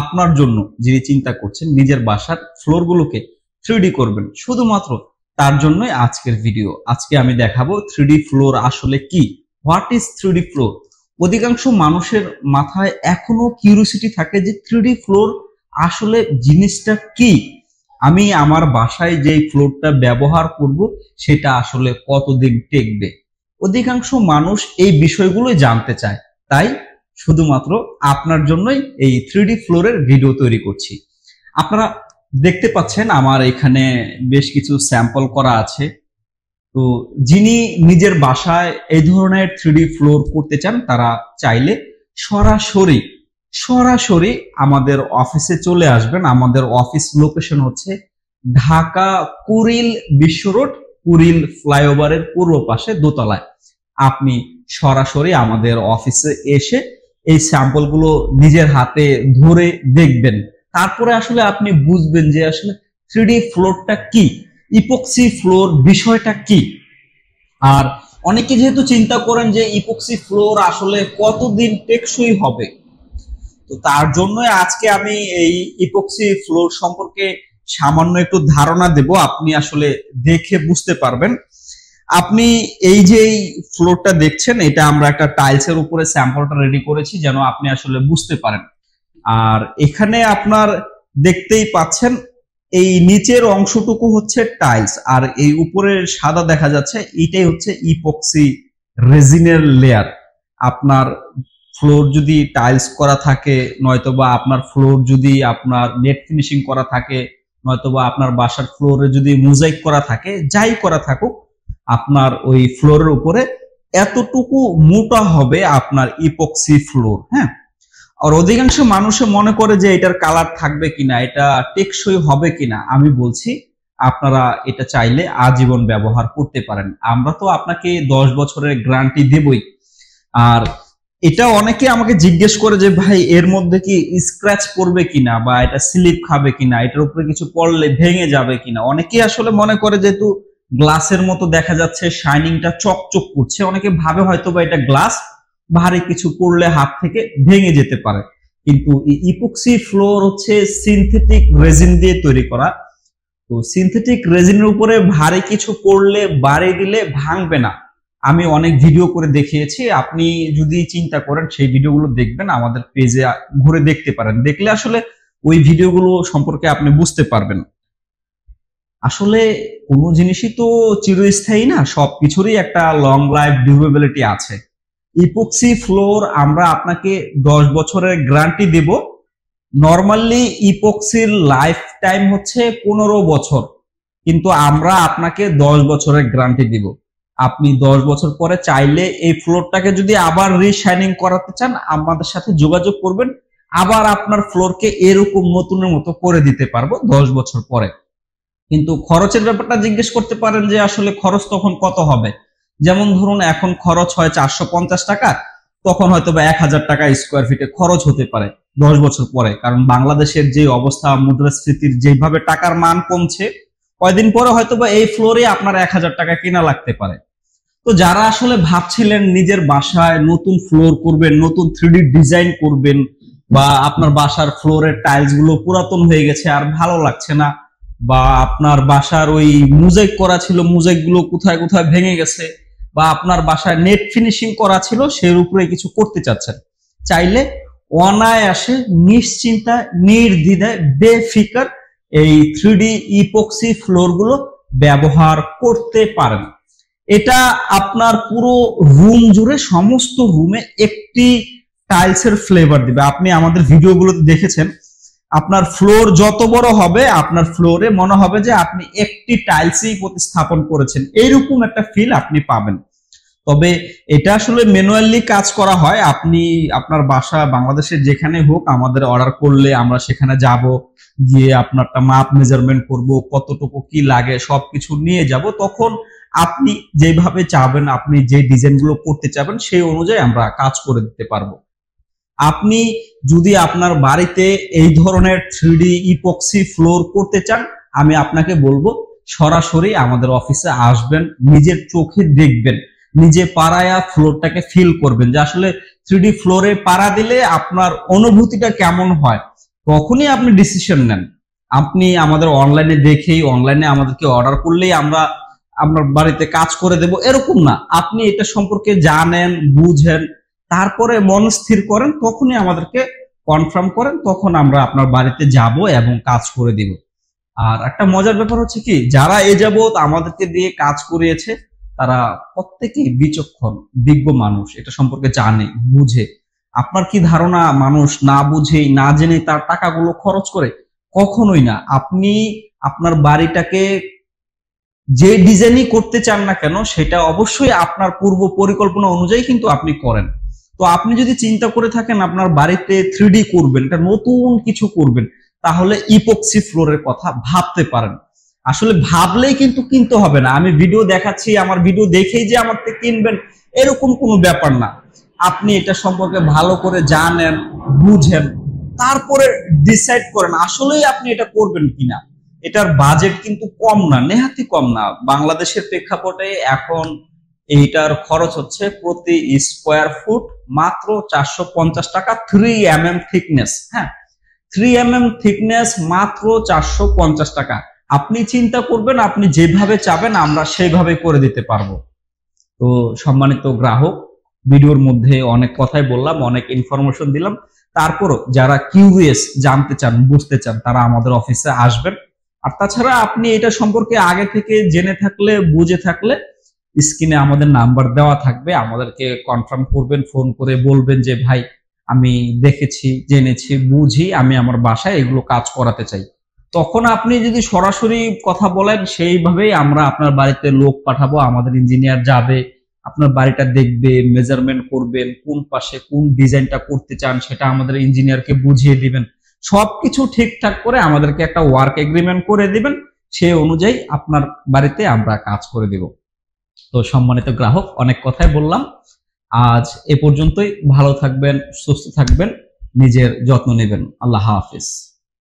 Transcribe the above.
আপনার জন্য যিনি চিন্তা করছেন নিজের বাসার ফ্লোরগুলোকে থ্রিডি করবেন শুধুমাত্র তার জন্যই আজকের ভিডিও আজকে আমি দেখাবো থ্রিডি ফ্লোর আসলে কি হোয়াট ইজ থ্রিডি ফ্লোর অধিকাংশ মানুষের মাথায় এখনো কিউরিসিটি থাকে যে থ্রিডি ফ্লোর আসলে জিনিসটা কি আমি আমার বাসায় যে ফ্লোরটা ব্যবহার করব সেটা আসলে কতদিন টেকবে অধিকাংশ মানুষ এই বিষয়গুলো জানতে চায় তাই শুধুমাত্র আপনার জন্যই এই থ্রি ফ্লোরের ভিডিও তৈরি করছি আপনারা দেখতে পাচ্ছেন আমার এখানে বেশ কিছু স্যাম্পল করা আছে তো যিনি নিজের বাসায় এই ধরনের থ্রি ফ্লোর করতে চান তারা চাইলে সরাসরি সরাসরি আমাদের অফিসে চলে আসবেন আমাদের অফিস লোকেশন হচ্ছে ঢাকা কুরিল বিশ্ব রোড কুরিল ফ্লাইওভারের পূর্ব পাশে দোতলায় আপনি সরাসরি আমাদের অফিসে এসে এই স্যাম্পলগুলো নিজের হাতে ধরে দেখবেন তারপরে আসলে আপনি বুঝবেন যে আসলে থ্রিডি ফ্লোরটা কি ইপক্সি ফ্লোর বিষয়টা কি আর অনেকে যেহেতু চিন্তা করেন যে ইপক্সি ফ্লোর আসলে কতদিন টেকসই হবে তো তার জন্য আজকে আমি এই ইপক্সি ফ্লোর সম্পর্কে সামান্য একটু ধারণা দেব আপনি আসলে দেখে বুঝতে পারবেন আপনি এই যে এই ফ্লোরটা দেখছেন এটা আমরা একটা টাইলসের উপরে স্যাম্পলটা রেডি করেছি যেন আপনি আসলে বুঝতে পারেন আর এখানে আপনার দেখতেই পাচ্ছেন এই নিচের অংশটুকু হচ্ছে টাইলস আর এই উপরের সাদা দেখা যাচ্ছে এটাই হচ্ছে ইপক্সি রেজিনের লেয়ার আপনার ফ্লোর যদি টাইলস করা থাকে নয়তোবা আপনার ফ্লোর যদি আপনার নেট ফিনিশিং করা থাকে নয়তোবা আপনার বাসার ফ্লোরে যদি মোজাইক করা থাকে যাই করা থাকুক আপনার ওই ফ্লোরের উপরে এতটুকু মোটা হবে আপনার ইপক্সি ফ্লোর হ্যাঁ আর অধিকাংশ মানুষে মনে করে যে এটার কালার থাকবে কিনা এটা টেকসই হবে কিনা আমি বলছি আপনারা এটা চাইলে আজীবন ব্যবহার করতে পারেন আমরা তো আপনাকে দশ বছরের গ্রান্টি দেবই আর এটা অনেকে আমাকে জিজ্ঞেস করে যে ভাই এর মধ্যে কি স্ক্র্যাচ পড়বে কিনা বা এটা স্লিপ খাবে কিনা এটার উপরে কিছু পড়লে ভেঙে যাবে কিনা অনেকেই আসলে মনে করে যেহেতু গ্লাসের মতো দেখা যাচ্ছে শাইনিংটা চকচক করছে অনেকে ভাবে হয়তো বা এটা গ্লাস ভারী কিছু পড়লে হাত থেকে ভেঙে যেতে পারে কিন্তু ইপক্সি ফ্লোর হচ্ছে সিনথেটিক রেজিন দিয়ে তৈরি করা তো সিনথেটিক রেজিনের উপরে ভারী কিছু পড়লে বাড়ি দিলে ভাঙবে না আমি অনেক ভিডিও করে দেখিয়েছি আপনি যদি চিন্তা করেন সেই ভিডিওগুলো দেখবেন আমাদের পেজে ঘুরে দেখতে পারেন দেখলে আসলে ওই ভিডিওগুলো সম্পর্কে আপনি বুঝতে পারবেন আসলে কোনো জিনিসই তো চিরস্থায়ী না সব কিছুরই একটা লং লাইফ ডিউরেবিলিটি আছে ইপোক্সি ফ্লোর আমরা আপনাকে দশ বছরের গ্যারান্টি দেব নর্মালি ইপোক্সির লাইফ টাইম হচ্ছে পনেরো বছর কিন্তু আমরা আপনাকে দশ বছরের গ্যারান্টি দিব আপনি দশ বছর পরে চাইলে এই ফ্লোরটাকে যদি আবার রিশাইনিং করাতে চান আমাদের সাথে যোগাযোগ করবেন আবার আপনার ফ্লোরকে এরকম নতুনের মতো করে দিতে পারবো দশ বছর পরে কিন্তু খরচের ব্যাপারটা জিজ্ঞেস করতে পারেন যে আসলে খরচ তখন কত হবে যেমন ধরুন এখন খরচ হয় চারশো পঞ্চাশ টাকা তখন হয়তো বা এক হাজার টাকা স্কোয়ার ফিটে খরচ হতে পারে দশ বছর পরে কারণ বাংলাদেশের যে অবস্থা মুদ্রাস্ফীতির যেভাবে টাকার মান কমছে কয়দিন পরে হয়তো বা এই ফ্লোরে আপনার এক হাজার টাকা কেনা লাগতে পারে তো যারা আসলে ভাবছিলেন নিজের বাসায় নতুন ফ্লোর করবেন নতুন থ্রি ডিজাইন করবেন বা আপনার বাসার ফ্লোরের টাইলস গুলো পুরাতন হয়ে গেছে আর ভালো লাগছে না বা আপনার বাসার ওই মুজেক করা ছিল গুলো কোথায় কোথায় ভেঙে গেছে বা আপনার বাসায় নেট ফিনিশিং করা ছিল সের উপরে কিছু করতে চাচ্ছেন চাইলে অনায়াসে নিশ্চিন্তা নির্দ্বিধায় বেফিকার এই থ্রিডি ইপক্সি ফ্লোরগুলো ব্যবহার করতে পারেন এটা আপনার পুরো রুম জুড়ে সমস্ত রুমে একটি টাইলসের ফ্লেভার দিবে আপনি আমাদের ভিডিওগুলোতে দেখেছেন আপনার ফ্লোর যত বড় হবে আপনার ফ্লোরে মনে হবে যে আপনি একটি টাইলসই প্রতিস্থাপন করেছেন এইরকম একটা ফিল আপনি পাবেন তবে এটা আসলে ম্যানুয়ালি কাজ করা হয় আপনি আপনার বাসা বাংলাদেশের যেখানে হোক আমাদের অর্ডার করলে আমরা সেখানে যাব গিয়ে আপনারটা মাপ মেজারমেন্ট করব কতটুকু কি লাগে সবকিছু নিয়ে যাব তখন আপনি যেভাবে চাবেন আপনি যে ডিজাইনগুলো করতে চাবেন সেই অনুযায়ী আমরা কাজ করে দিতে পারবো আপনি যদি আপনার বাড়িতে এই ধরনের থ্রি ডি ইপক্সি ফ্লোর করতে চান আমি আপনাকে বলবো সরাসরি আমাদের অফিসে আসবেন নিজের চোখে দেখবেন নিজে পাড়ায়া ফ্লোরটাকে ফিল করবেন যে আসলে ডি ফ্লোরে পাড়া দিলে আপনার অনুভূতিটা কেমন হয় তখনই আপনি ডিসিশন নেন আপনি আমাদের অনলাইনে দেখেই অনলাইনে আমাদেরকে অর্ডার করলেই আমরা আপনার বাড়িতে কাজ করে দেব এরকম না আপনি এটা সম্পর্কে জানেন বুঝেন তারপরে মন স্থির করেন তখনই আমাদেরকে কনফার্ম করেন তখন আমরা আপনার বাড়িতে যাব এবং কাজ করে দিব আর একটা মজার ব্যাপার হচ্ছে কি যারা এ যাবৎ আমাদেরকে দিয়ে কাজ করিয়েছে তারা প্রত্যেকেই বিচক্ষণ বিজ্ঞ মানুষ এটা সম্পর্কে জানে বুঝে আপনার কি ধারণা মানুষ না বুঝেই না জেনে তার টাকাগুলো খরচ করে কখনোই না আপনি আপনার বাড়িটাকে যে ডিজাইনই করতে চান না কেন সেটা অবশ্যই আপনার পূর্ব পরিকল্পনা অনুযায়ী কিন্তু আপনি করেন তো আপনি যদি চিন্তা করে থাকেন আপনার বাড়িতে থ্রি করবেন এটা নতুন কিছু করবেন তাহলে ইপক্সি ফ্লোরের কথা ভাবতে পারেন আসলে ভাবলেই কিন্তু কিনতে হবে না আমি ভিডিও দেখাচ্ছি আমার ভিডিও দেখেই যে আমার থেকে কিনবেন এরকম কোনো ব্যাপার না আপনি এটা সম্পর্কে ভালো করে জানেন বুঝেন তারপরে ডিসাইড করেন আসলেই আপনি এটা করবেন কিনা এটার বাজেট কিন্তু কম না নেহাতি কম না বাংলাদেশের প্রেক্ষাপটে এখন এইটার খরচ হচ্ছে প্রতি স্কোয়ার ফুট মাত্র চারশো টাকা থ্রি এম এম থিকনেস হ্যাঁ থ্রি এম এম থিকনেস মাত্র চারশো টাকা আপনি চিন্তা করবেন আপনি যেভাবে চাবেন আমরা সেইভাবে করে দিতে পারবো তো সম্মানিত গ্রাহক ভিডিওর মধ্যে অনেক কথাই বললাম অনেক ইনফরমেশন দিলাম তারপরও যারা কিউএস জানতে চান বুঝতে চান তারা আমাদের অফিসে আসবেন আর তাছাড়া আপনি এটা সম্পর্কে আগে থেকে জেনে থাকলে বুঝে থাকলে স্ক্রিনে আমাদের নাম্বার দেওয়া থাকবে আমাদেরকে কনফার্ম করবেন ফোন করে বলবেন যে ভাই আমি দেখেছি জেনেছি বুঝি আমি আমার বাসায় এগুলো কাজ করাতে চাই তখন আপনি যদি সরাসরি কথা বলেন সেইভাবেই আমরা আপনার বাড়িতে লোক পাঠাবো আমাদের ইঞ্জিনিয়ার যাবে আপনার বাড়িটা দেখবে মেজারমেন্ট করবেন কোন পাশে কোন ডিজাইনটা করতে চান সেটা আমাদের ইঞ্জিনিয়ারকে বুঝিয়ে দিবেন সবকিছু ঠিকঠাক করে আমাদেরকে একটা ওয়ার্ক এগ্রিমেন্ট করে দিবেন সেই অনুযায়ী আপনার বাড়িতে আমরা কাজ করে দেবো তো সম্মানিত গ্রাহক অনেক কথাই বললাম আজ এ পর্যন্তই ভালো থাকবেন সুস্থ থাকবেন নিজের যত্ন নেবেন আল্লাহ হাফিজ